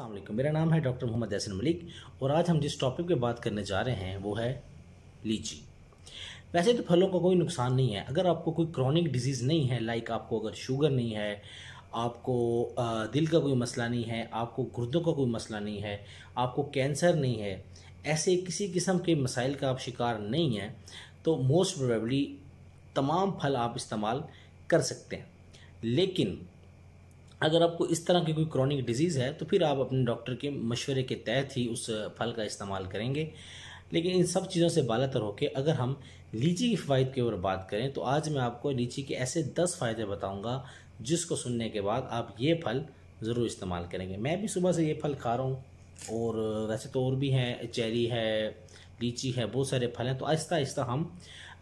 असलम मेरा नाम है डॉक्टर मोहम्मद यासिन मलिक और आज हम जिस टॉपिक पे बात करने जा रहे हैं वो है लीची वैसे तो फलों का कोई नुकसान नहीं है अगर आपको कोई क्रॉनिक डिजीज़ नहीं है लाइक आपको अगर शुगर नहीं है आपको दिल का कोई मसला नहीं है आपको गुर्दों का कोई मसला नहीं है आपको कैंसर नहीं है ऐसे किसी किस्म के मसाइल का आप शिकार नहीं हैं तो मोस्ट प्रोबेबली तमाम फल आप इस्तेमाल कर सकते हैं लेकिन अगर आपको इस तरह की कोई क्रॉनिक डिजीज़ है तो फिर आप अपने डॉक्टर के मशवरे के तहत ही उस फल का इस्तेमाल करेंगे लेकिन इन सब चीज़ों से बालातर होकर अगर हम लीची की फ़ायद की ओर बात करें तो आज मैं आपको लीची के ऐसे दस फ़ायदे बताऊँगा जिसको सुनने के बाद आप ये फल ज़रूर इस्तेमाल करेंगे मैं भी सुबह से ये फल खा रहा हूँ और वैसे तो और भी हैं चेरी है लीची है बहुत सारे फल हैं तो आहिस्ता आहिस्ता हम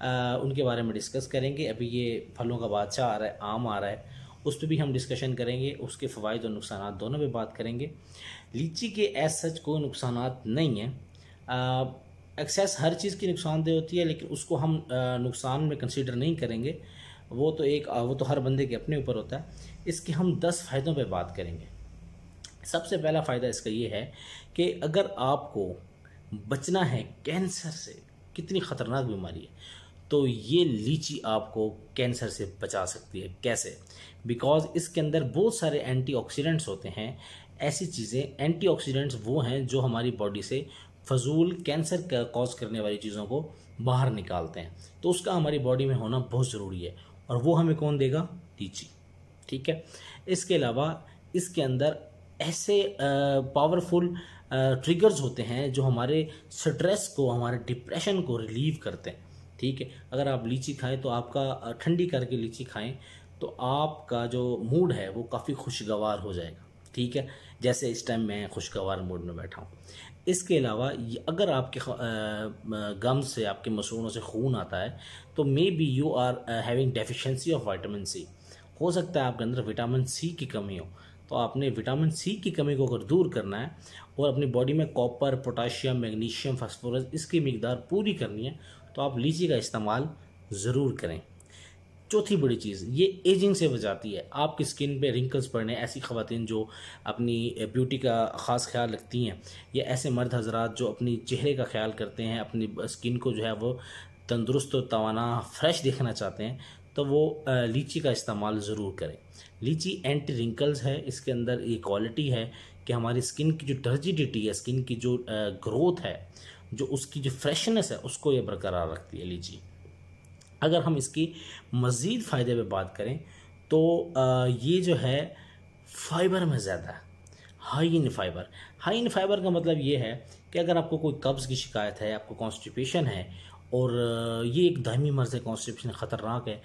आ, उनके बारे में डिस्कस करेंगे अभी ये फलों का बादशाह आ रहा है आम आ रहा है उस पर भी हम डिस्कशन करेंगे उसके फ़वाद और नुकसान दोनों पर बात करेंगे लीची के एज सच को नुकसान नहीं हैं एक्सेस हर चीज़ की नुकसानदेह होती है लेकिन उसको हम नुकसान में कंसिडर नहीं करेंगे वो तो एक वो तो हर बंदे के अपने ऊपर होता है इसके हम दस फ़ायदों पर बात करेंगे सबसे पहला फ़ायदा इसका ये है कि अगर आपको बचना है कैंसर से कितनी ख़तरनाक बीमारी है तो ये लीची आपको कैंसर से बचा सकती है कैसे बिकॉज इसके अंदर बहुत सारे एंटीऑक्सीडेंट्स होते हैं ऐसी चीज़ें एंटीऑक्सीडेंट्स वो हैं जो हमारी बॉडी से फजूल कैंसर का कॉज करने वाली चीज़ों को बाहर निकालते हैं तो उसका हमारी बॉडी में होना बहुत ज़रूरी है और वो हमें कौन देगा लीची ठीक है इसके अलावा इसके अंदर ऐसे पावरफुल ट्रिगर्स होते हैं जो हमारे स्ट्रेस को हमारे डिप्रेशन को रिलीव करते हैं ठीक है अगर आप लीची खाएं तो आपका ठंडी करके लीची खाएं तो आपका जो मूड है वो काफ़ी खुशगवार हो जाएगा ठीक है जैसे इस टाइम मैं खुशगवार मूड में बैठा हूँ इसके अलावा अगर आपके गम से आपके मसूड़ों से खून आता है तो maybe you are having deficiency of vitamin C हो सकता है आपके अंदर विटामिन सी की कमी हो तो आपने विटामिन सी की कमी को अगर दूर करना है और अपनी बॉडी में कॉपर पोटाशियम मैग्नीशियम फास्फोरस इसकी मकदार पूरी करनी है तो आप लीची का इस्तेमाल ज़रूर करें चौथी बड़ी चीज़ ये एजिंग से बचाती है आपकी स्किन पे रिंकल्स पड़ने ऐसी खातन जो अपनी ब्यूटी का ख़ास ख्याल रखती हैं या ऐसे मर्द हजरात जो अपनी चेहरे का ख्याल करते हैं अपनी स्किन को जो है वो तंदुरुस्त और तोाना फ्रेश देखना चाहते हैं तो वो लीची का इस्तेमाल ज़रूर करें लीची एंटी रिंकल्स है इसके अंदर ये क्वालिटी है कि हमारी स्किन की जो डर्जिडिटी है स्किन की जो ग्रोथ है जो उसकी जो फ्रेशनेस है उसको ये बरकरार रखती है लीची अगर हम इसकी मज़ीद फ़ायदे पे बात करें तो ये जो है फाइबर में ज़्यादा high in fibre high in fibre का मतलब ये है कि अगर आपको कोई कब्ज़ की शिकायत है आपको कॉन्स्टिपेशन है और ये एक दहमी मर्ज़ है कॉन्स्टिपेशन ख़तरनाक है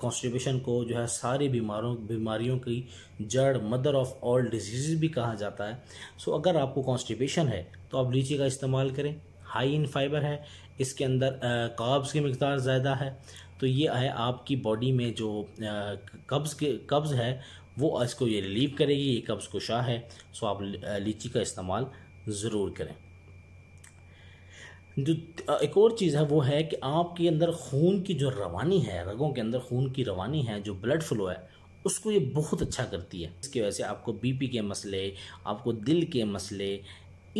कॉन्स्टिपेशन को जो है सारी बीमारों बीमारियों की जड़ मदर ऑफ़ ऑल डिजीज़ भी कहा जाता है सो अगर आपको कॉन्स्टिपेशन है तो आप लीची का इस्तेमाल करें हाई इन फाइबर है इसके अंदर काब्स की मकदार ज़्यादा है तो ये है आपकी बॉडी में जो कब्ज़ के कब्ज़ है वो इसको ये रिलीव करेगी ये कब्ज़ कुशा है सो आप लीची का इस्तेमाल ज़रूर करें जो एक और चीज़ है वो है कि आपके अंदर खून की जो रवानी है रगों के अंदर खून की रवानी है जो ब्लड फ्लो है उसको ये बहुत अच्छा करती है इसकी वजह से आपको बीपी के मसले आपको दिल के मसले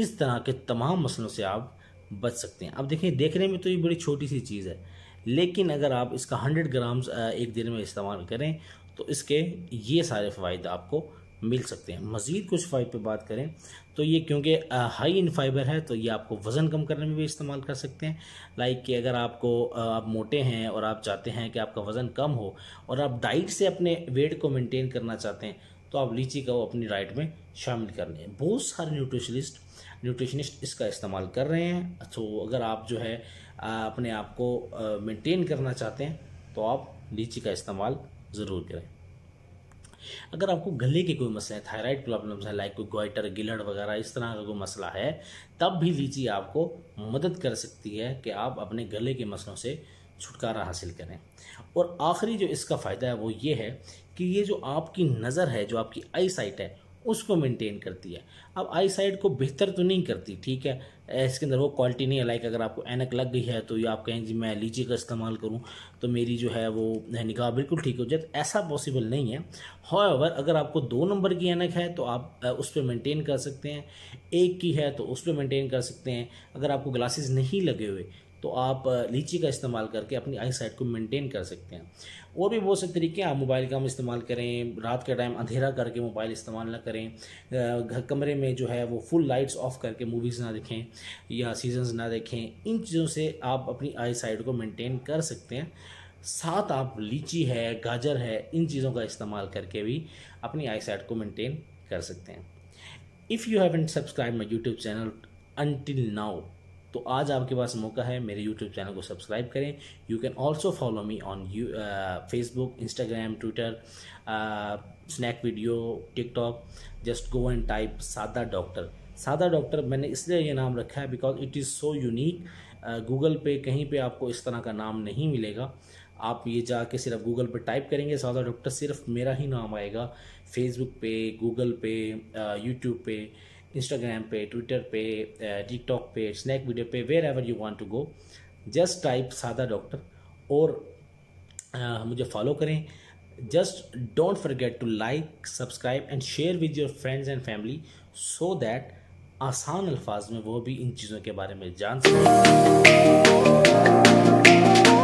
इस तरह के तमाम मसलों से आप बच सकते हैं अब देखें देखने में तो ये बड़ी छोटी सी चीज़ है लेकिन अगर आप इसका हंड्रेड ग्राम्स एक दिन में इस्तेमाल करें तो इसके ये सारे फ़ायदे आपको मिल सकते हैं मज़ीद कुछ फ़ायदे पे बात करें तो ये क्योंकि हाई इन फाइबर है तो ये आपको वज़न कम करने में भी इस्तेमाल कर सकते हैं लाइक कि अगर आपको आप मोटे हैं और आप चाहते हैं कि आपका वज़न कम हो और आप डाइट से अपने वेट को मेंटेन करना चाहते हैं तो आप लीची का वो अपनी डाइट में शामिल कर लें बहुत सारे न्यूट्रिशनिस्ट न्यूट्रिशनिस्ट इसका इस्तेमाल कर रहे हैं तो अगर आप जो है अपने आप को मेंटेन करना चाहते हैं तो आप लीची का इस्तेमाल ज़रूर करें अगर आपको गले के कोई मसले हैं थायराइड प्रॉब्लम्स हैं लाइक कोई ग्वाइटर गिलड़ वगैरह इस तरह का कोई मसला है तब भी लीची आपको मदद कर सकती है कि आप अपने गले के मसलों से छुटकारा हासिल करें और आखिरी जो इसका फ़ायदा है वो ये है कि ये जो आपकी नज़र है जो आपकी आई साइट है उसको मेंटेन करती है अब आई साइड को बेहतर तो नहीं करती ठीक है इसके अंदर वो क्वालिटी नहीं है लाइक अगर आपको एनक लग गई है तो ये आप कहें जी मैं लीची का इस्तेमाल करूं तो मेरी जो है वो निकाह बिल्कुल ठीक हो जाए तो ऐसा पॉसिबल नहीं है हाउएवर अगर आपको दो नंबर की एनक है तो आप उस पर मेंटेन कर सकते हैं एक की है तो उस पर मेंटेन कर सकते हैं अगर आपको ग्लासेज नहीं लगे हुए तो आप लीची का इस्तेमाल करके अपनी आई साइट को मेंटेन कर सकते हैं और भी बहुत से तरीके हैं आप मोबाइल का हम इस्तेमाल करें रात के टाइम अंधेरा करके मोबाइल इस्तेमाल ना करें घर कमरे में जो है वो फुल लाइट्स ऑफ करके मूवीज़ ना देखें या सीजन्स ना देखें इन चीज़ों से आप अपनी आई साइट को मेनटेन कर सकते हैं साथ आप लीची है गाजर है इन चीज़ों का इस्तेमाल करके भी अपनी आई साइट को मेनटेन कर सकते हैं if you haven't subscribe my YouTube channel until now तो आज आपके पास मौका है मेरे यूट्यूब चैनल को सब्सक्राइब करें you can also follow me on you Facebook Instagram Twitter Snack Video TikTok just go and type Sada doctor Sada doctor मैंने इसलिए ये नाम रखा है because it is so unique Google पे कहीं पे आपको इस तरह का नाम नहीं मिलेगा आप ये जाके सिर्फ गूगल पे टाइप करेंगे सादा डॉक्टर सिर्फ मेरा ही नाम आएगा फेसबुक पे गूगल पे यूट्यूब uh, पे इंस्टाग्राम पे ट्विटर पे टिकटॉक eh, पे स्नैक वीडियो पे wherever you want to go just type Sada doctor और uh, मुझे फॉलो करें just don't forget to like subscribe and share with your friends and family so that आसान अल्फाज में वो भी इन चीज़ों के बारे में जान सकें